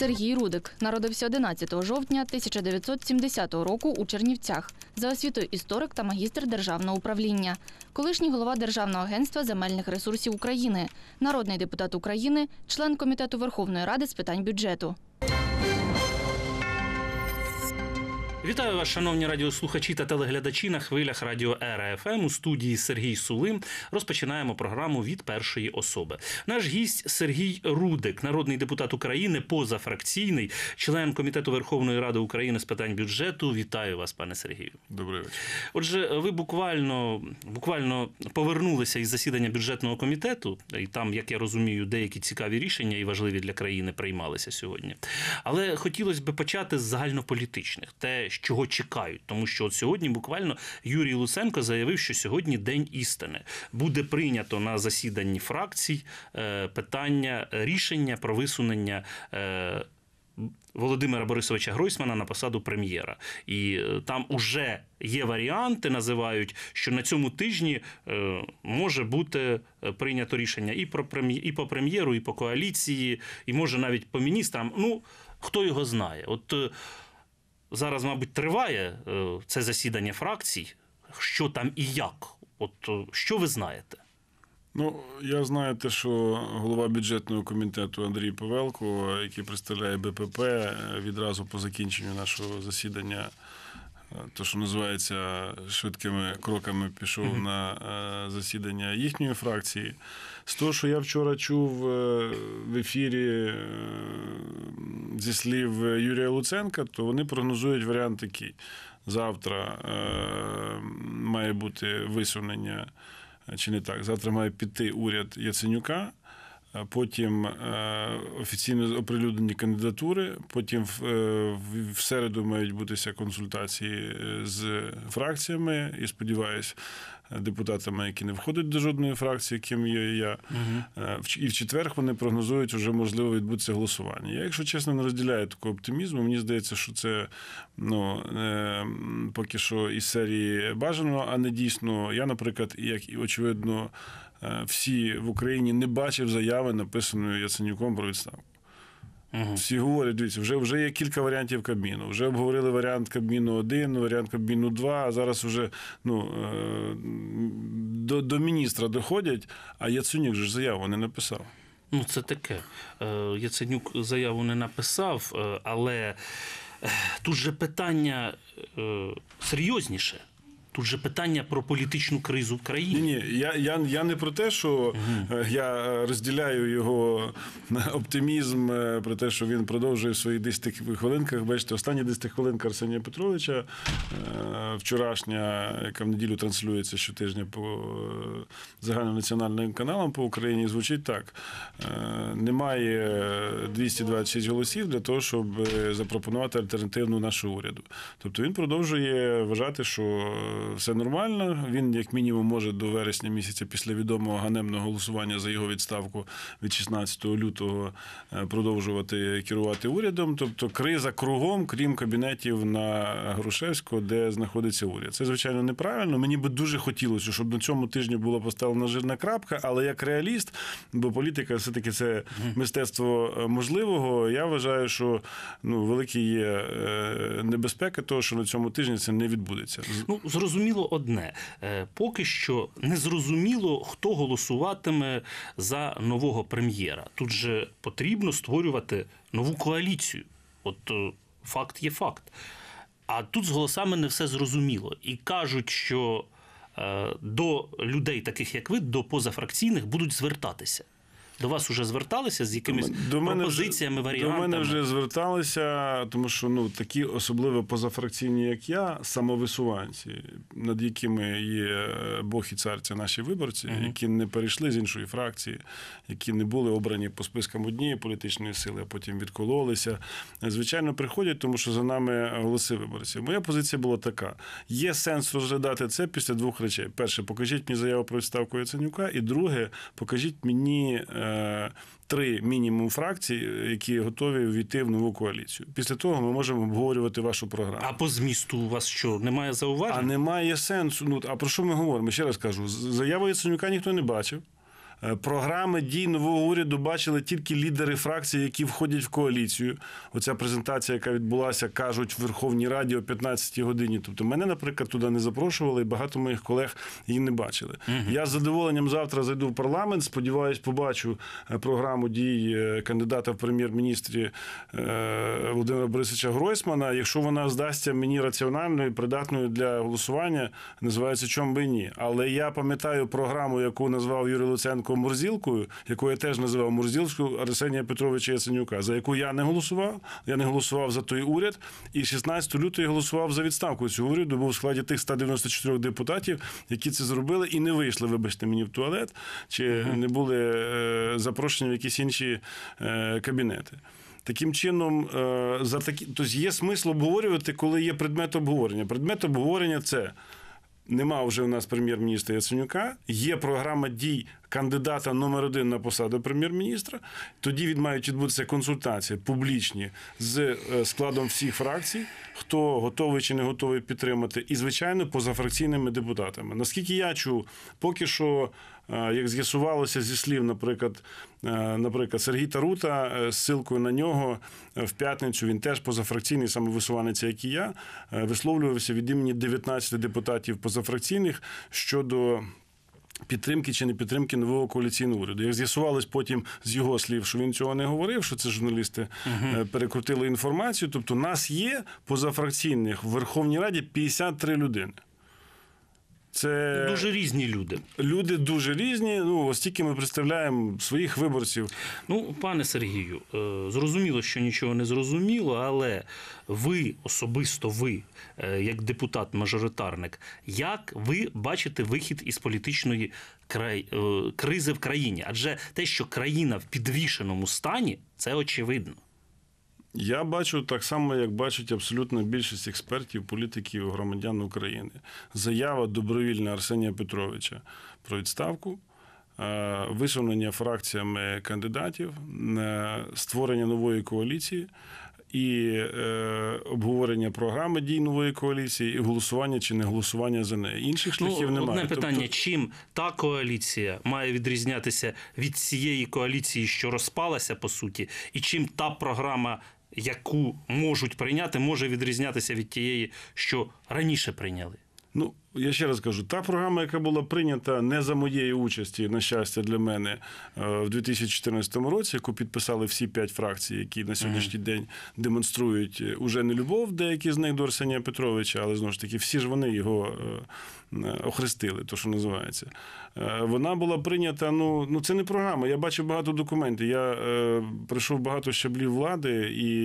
Сергій Рудик народився 11 жовтня 1970 року у Чернівцях. За освітою історик та магістр державного управління, колишній голова Державного агентства земельних ресурсів України, народний депутат України, член комітету Верховної Ради з питань бюджету. Вітаю вас, шановні радіослухачі та телеглядачі на хвилях радіо РФМ ем. у студії Сергій Сулим. Розпочинаємо програму від першої особи. Наш гість Сергій Рудик, народний депутат України, позафракційний, член комітету Верховної Ради України з питань бюджету. Вітаю вас, пане Сергію. Добрий вечір. Отже, ви буквально буквально повернулися із засідання бюджетного комітету, і там, як я розумію, деякі цікаві рішення і важливі для країни приймалися сьогодні. Але хотілося б почати з загальнополітичних те чого чекають, тому що от сьогодні буквально Юрій Луценко заявив, що сьогодні день істини буде прийнято на засіданні фракцій е, питання рішення про висунення. Е, Володимира Борисовича Гройсмана на посаду прем'єра, і е, там уже є варіанти, називають, що на цьому тижні може бути прийнято рішення і про і по прем'єру, і по коаліції, і може навіть по міністрам. Ну хто його знає, от зараз, мабуть, триває е, це засідання фракцій. Що там і як? От е, що ви знаєте? Ну, я знаю те, що голова бюджетного комітету Андрій Павелко, який представляє БПП, е, відразу по закінченню нашого засідання то, що називається швидкими кроками, пішов на е, засідання їхньої фракції. З того, що я вчора чув е, в ефірі е, зі слів Юрія Луценка, то вони прогнозують варіант такий. Завтра має бути висунення. Чи не так? Завтра має піти уряд Яценюка, Потім е, офіційно оприлюднені кандидатури. Потім в е, середу мають бутися консультації е, з фракціями і, сподіваюся, депутатами, які не входять до жодної фракції, ким є я. Угу. І в четвер вони прогнозують, вже можливо відбудеться голосування. Я, якщо чесно, не розділяю такого оптимізму. Мені здається, що це ну поки що із серії бажано, а не дійсно. Я, наприклад, як і очевидно. Е, всі в Україні не бачив заяви, написаної Яценюком про відставку. Угу. Всі говорять, дивіться, вже вже є кілька варіантів Кабміну. Вже обговорили варіант Кабміну 1, варіант Кабміну 2, а зараз вже ну, е, до до міністра доходять, а Яценюк ж заяву не написав. Ну, це таке. Е, Яценюк заяву не написав, але тут же питання серйозніше. Тут же питання про політичну кризу в країні. Ні, ні, я я, я не про те, що угу. я е, розділяю його е, оптимізм про те, що він продовжує в своїх 10 хвилинках. Бачите, останні 10 хвилинка Арсенія Петровича вчорашня, яка в неділю транслюється щотижня по національним каналам по Україні, звучить так: немає 226 голосів для того, щоб запропонувати альтернативну нашу уряду. Тобто він продовжує вважати, що все нормально. Він, як мінімум, може до вересня місяця після відомого ганебного голосування за його відставку від 16 лютого е, продовжувати керувати урядом. Тобто криза кругом, крім кабінетів на Грушевського, де знаходиться уряд. Це звичайно неправильно. Мені би дуже хотілося, щоб на цьому тижні була поставлена жирна крапка, але як реаліст, бо політика все таки це мистецтво е, можливого. Я вважаю, що ну великі є е, небезпеки, того, що на цьому тижні це не відбудеться. Ну зрозуміло зрозуміло одне: е, поки що не зрозуміло, хто голосуватиме за нового прем'єра. Тут же потрібно створювати нову коаліцію. От е, факт є факт. А тут з голосами не все зрозуміло. І кажуть, що е, до людей, таких як ви, до позафракційних будуть звертатися. До вас вже зверталися з якимись до мене, пропозиціями, варіантами? До мене вже зверталися, тому що ну такі особливо позафракційні, як я, самовисуванці, над якими є е, Бог і царця наші виборці, угу. які не перейшли з іншої фракції, які не були обрані по спискам однієї політичної сили, а потім відкололися. Звичайно, приходять, тому що за нами голоси виборців. Моя позиція була така: є сенс розглядати це після двох речей: перше, покажіть мені заяву про відставку Яценюка, і друге, покажіть мені. Е, три мінімум фракції, які готові війти в нову коаліцію. Після того ми можемо обговорювати вашу програму. А по змісту у вас що немає зауважень? А немає сенсу. Ну а про що ми говоримо? Ще раз кажу, заяви Яценюка ніхто не бачив. Е, програми дій нового уряду бачили тільки лідери фракцій, які входять в коаліцію. Оця презентація, яка відбулася, кажуть в Верховній Раді о 15-й годині. Тобто, мене, наприклад, туди не запрошували, і багато моїх колег її не бачили. Угу. Я з задоволенням завтра зайду в парламент. Сподіваюсь, побачу е, програму дій е, кандидата в прем'єр-міністрі Володимира Борисовича Гройсмана. Якщо вона здасться мені раціональною, придатною для голосування, називається чом би ні. Але я пам'ятаю програму, яку назвав Юрій Луценко. Яценюком Мурзілкою, яку я теж називав Мурзілкою Арсенія Петровича Яценюка, за яку я не голосував. Я не голосував за той уряд. І 16 лютого я голосував за відставку цього уряду. Був в складі тих 194 депутатів, які це зробили, і не вийшли, вибачте мені в туалет, чи не були е, запрошені в якісь інші е, кабінети. Таким чином, е, за такі тобто є смисл обговорювати, коли є предмет обговорення. Предмет обговорення це нема вже у нас прем'єр-міністра Яценюка. Є програма дій кандидата номер один на посаду прем'єр-міністра. Тоді від мають відбутися консультації публічні з е, складом всіх фракцій, хто готовий чи не готовий підтримати, і звичайно позафракційними депутатами. Наскільки я чув, поки що як з'ясувалося зі слів, наприклад, е, наприклад, Сергій Тарута е, з силкою на нього е, в п'ятницю він теж позафракційний, самовисуванець, як і я, висловлювався від імені 19 депутатів позафракційних щодо. Підтримки чи не підтримки нового коаліційного уряду. Як з'ясувалось потім з його слів, що він цього не говорив, що це журналісти угу. перекрутили інформацію. Тобто, нас є позафракційних в Верховній Раді 53 людини. Це дуже різні люди. Люди дуже різні. Ну оскільки ми представляємо своїх виборців. Ну, пане Сергію, е, зрозуміло, що нічого не зрозуміло, але ви особисто ви, е, як депутат-мажоритарник, як ви бачите вихід із політичної край... Е, кризи в країні? Адже те, що країна в підвішеному стані, це очевидно. Я бачу так само, як бачить абсолютно більшість експертів, політиків, громадян України. Заява добровільна Арсенія Петровича про відставку, е, висунення фракціями кандидатів, е, створення нової коаліції. І е, обговорення програми дій нової коаліції, і голосування чи не голосування за неї. Інших ну, шляхів ну, немає. Одне тобто питання: тобто... чим та коаліція має відрізнятися від цієї коаліції, що розпалася по суті, і чим та програма яку можуть прийняти, може відрізнятися від тієї, що раніше прийняли. Ну я ще раз кажу, та програма, яка була прийнята не за моєї участі, на щастя для мене е, в 2014 році, яку підписали всі п'ять фракцій, які на сьогоднішній mm -hmm. день демонструють е, уже не любов, деякі з них до Арсенія Петровича, але знову ж таки, всі ж вони його е, охрестили, то що називається. Вона була прийнята. Ну ну це не програма. Я бачив багато документів. Я е, пройшов багато щаблів влади, і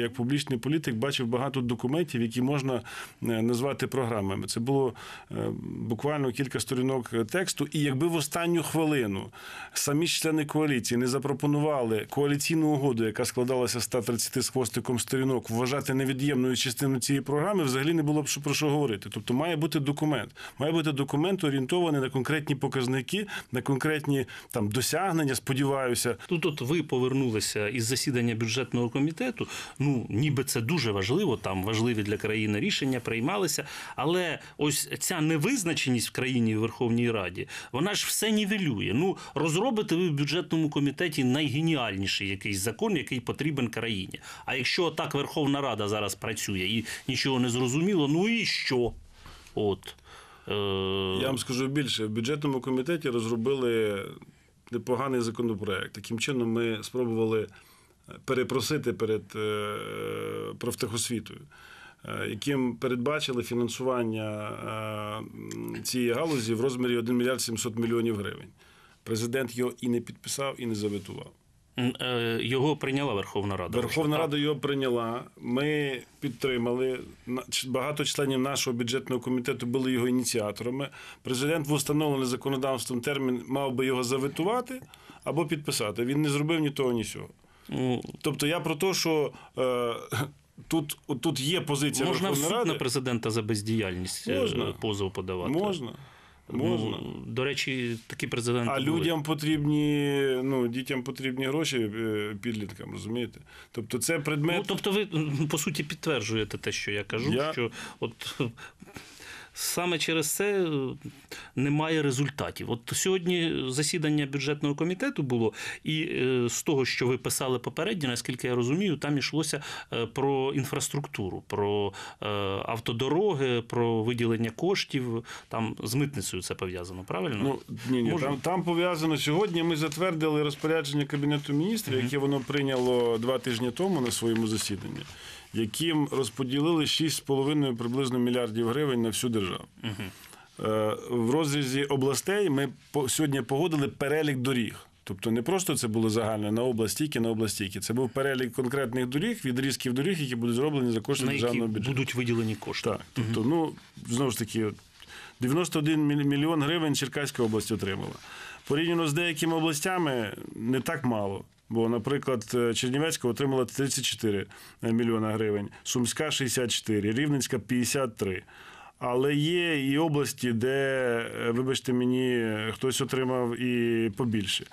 як публічний політик бачив багато документів, які можна назвати програмами. Це було. Е, буквально кілька сторінок тексту. І якби в останню хвилину самі члени коаліції не запропонували коаліційну угоду, яка складалася 130 з хвостиком сторінок, вважати невід'ємною частиною цієї програми, взагалі не було б про що говорити. Тобто, має бути документ, має бути документ орієнтований на конкретні показники, на конкретні там досягнення. Сподіваюся, тут от ви повернулися із засідання бюджетного комітету. Ну ніби це дуже важливо, там важливі для країни рішення приймалися, але ось ось ця невизначеність в країні в Верховній Раді, вона ж все нівелює. Ну розробите ви в бюджетному комітеті найгеніальніший якийсь закон, який потрібен країні. А якщо так Верховна Рада зараз працює і нічого не зрозуміло, ну і що? От е... я вам скажу більше в бюджетному комітеті розробили непоганий законопроект. Таким чином, ми спробували е, перепросити перед е, профтехосвітою. Е, яким передбачили фінансування е, цієї галузі в розмірі 1 мільярд 700 мільйонів гривень. Президент його і не підписав, і не заветував. Е, його прийняла Верховна Рада. Верховна Рада його прийняла. Ми підтримали. Багато членів нашого бюджетного комітету були його ініціаторами. Президент в установлений законодавством термін мав би його заветувати або підписати. Він не зробив ні того, ні сього. Ну, тобто я про те, що Тут тут є позиція можна Верховної в суд на президента за бездіяльність е, можна. позов подавати. Можна. Ну, можна. Ну, до речі, такі президенти. А були. людям потрібні, ну, дітям потрібні гроші е, підліткам, розумієте? Тобто це предмет. Ну, тобто, ви по суті підтверджуєте те, що я кажу, я... що от Саме через це е, немає результатів. От сьогодні засідання бюджетного комітету було, і е, з того, що ви писали попередньо, наскільки я розумію, там йшлося е, про інфраструктуру, про автодороги, про виділення коштів. Там з митницею це пов'язано, правильно? Ну ні, ні Може? там там пов'язано сьогодні. Ми затвердили розпорядження кабінету міністрів, яке воно прийняло два тижні тому на своєму засіданні яким розподілили 6,5 приблизно мільярдів гривень на всю державу. Е, в розрізі областей ми сьогодні погодили перелік доріг. Тобто не просто це було загально на область тільки на область тільки. Це був перелік конкретних доріг, відрізків доріг, які будуть зроблені за кошти державного бюджету. Будуть виділені кошти. Так. Тобто, угу. ну знову ж таки, 91 мільйон гривень Черкаська область отримала. Порівняно з деякими областями не так мало. Бо, наприклад, е, Чернівецька отримала 34 е, мільйона гривень, Сумська 64, Рівненська 53. Але є і області, де, е, вибачте мені, хтось отримав і побільше.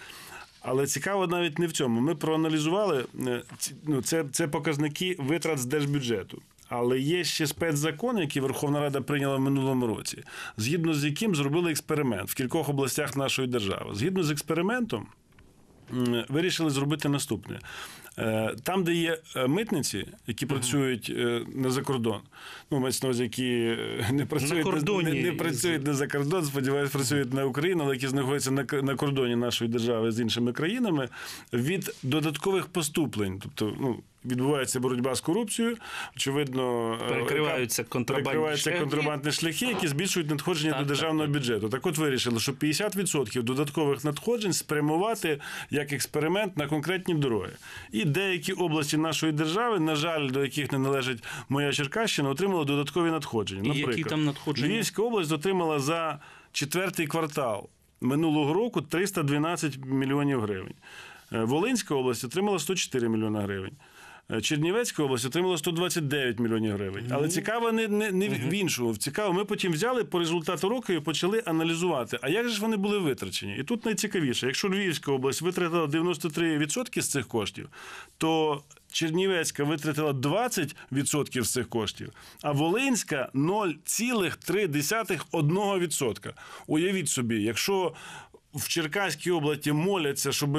Але цікаво навіть не в цьому. Ми проаналізували ну, це, це показники витрат з держбюджету. Але є ще спецзакон, який Верховна Рада прийняла в минулому році, згідно з яким зробили експеримент в кількох областях нашої держави. Згідно з експериментом вирішили зробити наступне. Е, там, де є е, митниці, які працюють е, не за кордон, ну мається на увазі, які не працюють на кордоні. Не, не працюють не за кордон, сподіваюся, працюють на Україну, але які знаходяться на на кордоні нашої держави з іншими країнами від додаткових поступлень, тобто, ну. Відбувається боротьба з корупцією, очевидно, перекриваються контрабандні перекриваються контрабандні шляхи, які збільшують надходження так, до державного так, бюджету. Так от вирішили, що 50% додаткових надходжень спрямувати як експеримент на конкретні дороги. І і деякі області нашої держави, на жаль, до яких не належить моя Черкащина, отримали додаткові надходження. Наприклад, які там надходження? Львівська область отримала за четвертий квартал минулого року 312 мільйонів гривень. Е, Волинська область отримала 104 мільйони гривень. Е, Чернівецька область отримала 129 мільйонів гривень. Але цікаво, не не, не в іншому. Цікаво, ми потім взяли по результату року і почали аналізувати. А як же ж вони були витрачені? І тут найцікавіше, якщо Львівська область витратила 93% з цих коштів, то Чернівецька витратила 20% з цих коштів, а Волинська 0,3%. Уявіть собі, якщо в Черкаській області моляться, щоб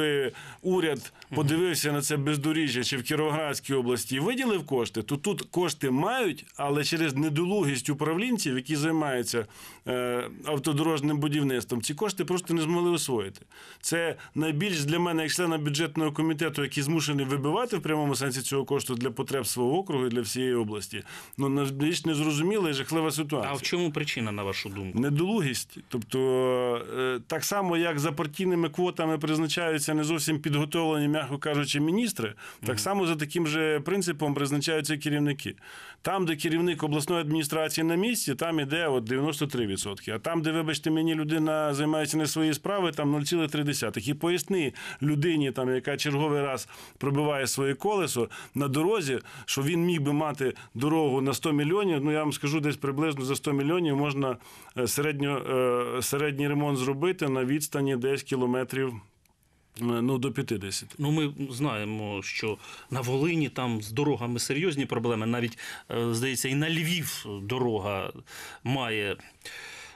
уряд подивився на це бездоріжжя чи в Кіровоградській області виділив кошти, то тут кошти мають, але через недолугість управлінців, які займаються е, автодорожним будівництвом, ці кошти просто не змогли освоїти. Це найбільш для мене, як члена бюджетного комітету, який змушений вибивати в прямому сенсі цього кошту для потреб свого округу і для всієї області. Ну найбільш незрозуміла і жахлива ситуація. А в чому причина на вашу думку? Недолугість, тобто е, так само як за партійними квотами призначаються не зовсім підготовлені, м'яко кажучи, міністри, так само за таким же принципом призначаються керівники. Там, де керівник обласної адміністрації на місці, там іде от 93%. А там, де, вибачте, мені людина займається не свої справи, там 0,3. І поясни людині, там яка черговий раз пробиває своє колесо на дорозі, що він міг би мати дорогу на 100 мільйонів. Ну я вам скажу, десь приблизно за 100 мільйонів можна е, середньо, е, середній ремонт зробити на відстані відстані десь кілометрів. Е, ну, до 50. Ну, ми знаємо, що на Волині там з дорогами серйозні проблеми. Навіть, е, здається, і на Львів дорога має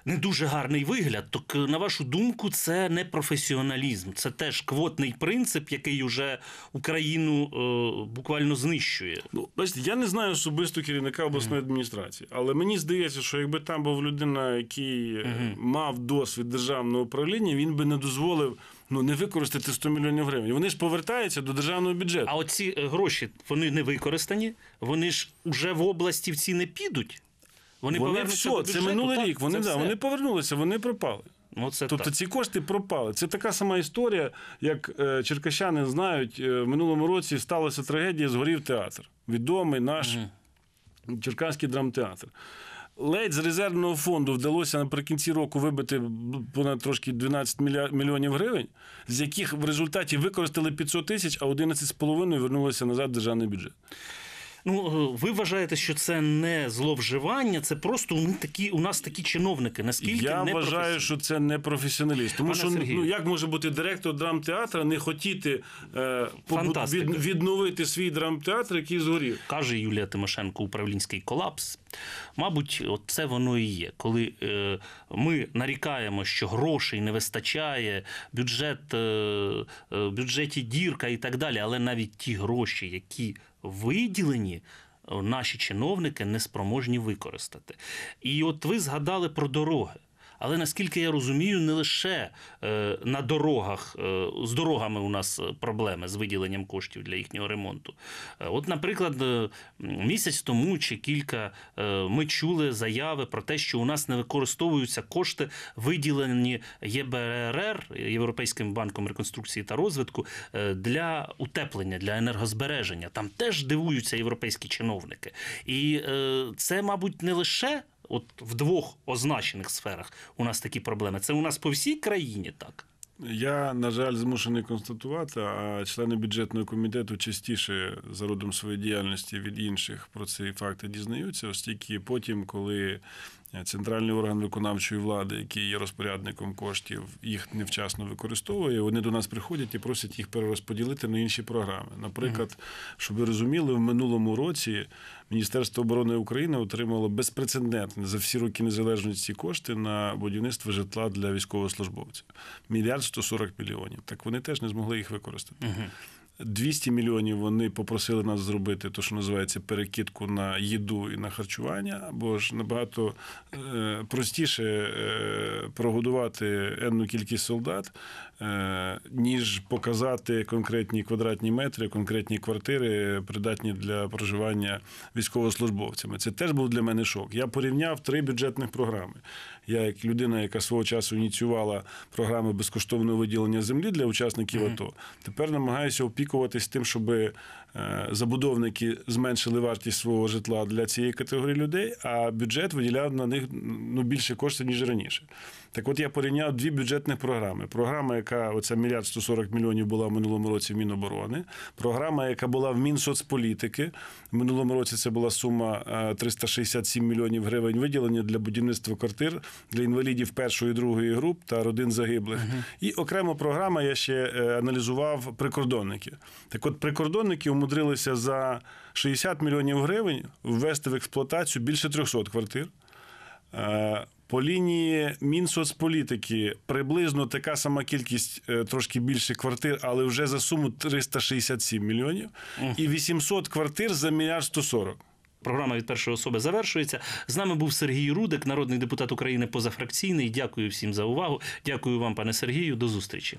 не дуже гарний вигляд. Так е, на вашу думку, це не професіоналізм, це теж квотний принцип, який уже Україну е, буквально знищує. Ну, бачите, я не знаю особисто керівника обласної адміністрації, але мені здається, що якби там був людина, який mm мав досвід державного управління, він би не дозволив. Ну, не використати 100 мільйонів гривень. Вони ж повертаються до державного бюджету. А оці е, гроші вони не використані, вони ж вже в області в ці не підуть. Вони, вони все, це минулий рік. Вони да, вони повернулися, вони пропали. Ну, це тобто так. ці кошти пропали. Це така сама історія, як е, черкащани знають, е, в минулому році сталася трагедія, згорів театр. Відомий наш угу. черкаський драмтеатр. Ледь з резервного фонду вдалося наприкінці року вибити понад трошки 12 мільйонів гривень, з яких в результаті використали 500 тисяч, а 11,5 вернулося назад в державний бюджет. Ну е, ви вважаєте, що це не зловживання, це просто у такі у нас такі чиновники. Наскільки я не вважаю, що це не професіоналіст. Тому Пане що ну, Сергію. ну як може бути директор драмтеатра не хотіти е, побуд... від, відновити свій драмтеатр, який згорів, каже Юлія Тимошенко, управлінський колапс. Мабуть, от це воно і є, коли е, ми нарікаємо, що грошей не вистачає, бюджет е, е бюджеті дірка і так далі, але навіть ті гроші, які виділені. Е, наші чиновники неспроможні використати. І от ви згадали про дороги. Але наскільки я розумію, не лише е, на дорогах е, з дорогами у нас е, проблеми з виділенням коштів для їхнього ремонту. От, наприклад, місяць тому чи кілька ми чули заяви про те, що у нас не використовуються кошти, виділені ЄБРР Європейським банком реконструкції та розвитку для утеплення, для енергозбереження. Там теж дивуються європейські чиновники, і це, мабуть, не лише. От в двох означених сферах у нас такі проблеми. Це у нас по всій країні так. Я, на жаль, змушений констатувати, а члени бюджетного комітету частіше за родом своєї діяльності від інших про ці факти дізнаються, оскільки потім, коли Е, центральний орган виконавчої влади, який є розпорядником коштів, їх невчасно використовує. Вони до нас приходять і просять їх перерозподілити на інші програми. Наприклад, щоб ви розуміли, в минулому році Міністерство оборони України отримало безпрецедентне за всі роки незалежності кошти на будівництво житла для військовослужбовців. Мільярд 140 мільйонів. Так вони теж не змогли їх використати. 200 мільйонів вони попросили нас зробити, то що називається перекидку на їду і на харчування, бо ж набагато е, простіше е, прогодувати енну кількість солдат, Е, ніж показати конкретні квадратні метри, конкретні квартири, придатні для проживання військовослужбовцями. Це теж був для мене шок. Я порівняв три бюджетних програми. Я, як людина, яка свого часу ініціювала програми безкоштовного виділення землі для учасників АТО, тепер намагаюся опікуватись тим, щоби. Е, забудовники зменшили вартість свого житла для цієї категорії людей, а бюджет виділяв на них ну, більше коштів, ніж раніше. Так от я порівняв дві бюджетні програми. Програма, яка оця мільярд 140 мільйонів була в минулому році в Міноборони, програма, яка була в Мінсоцполітики. В минулому році це була сума 367 е, мільйонів гривень виділення для будівництва квартир для інвалідів першої і другої груп та родин загиблих. Uh -huh. І окрема програма, я ще е, аналізував прикордонники. Так от прикордонники у умудрилися за 60 мільйонів гривень ввести в експлуатацію більше 300 квартир. Е, по лінії Мінсоцполітики приблизно така сама кількість е, трошки більше квартир, але вже за суму 367 мільйонів. І 800 квартир за мільярд 140. Програма від першої особи завершується. З нами був Сергій Рудик, народний депутат України позафракційний. Дякую всім за увагу. Дякую вам, пане Сергію. До зустрічі.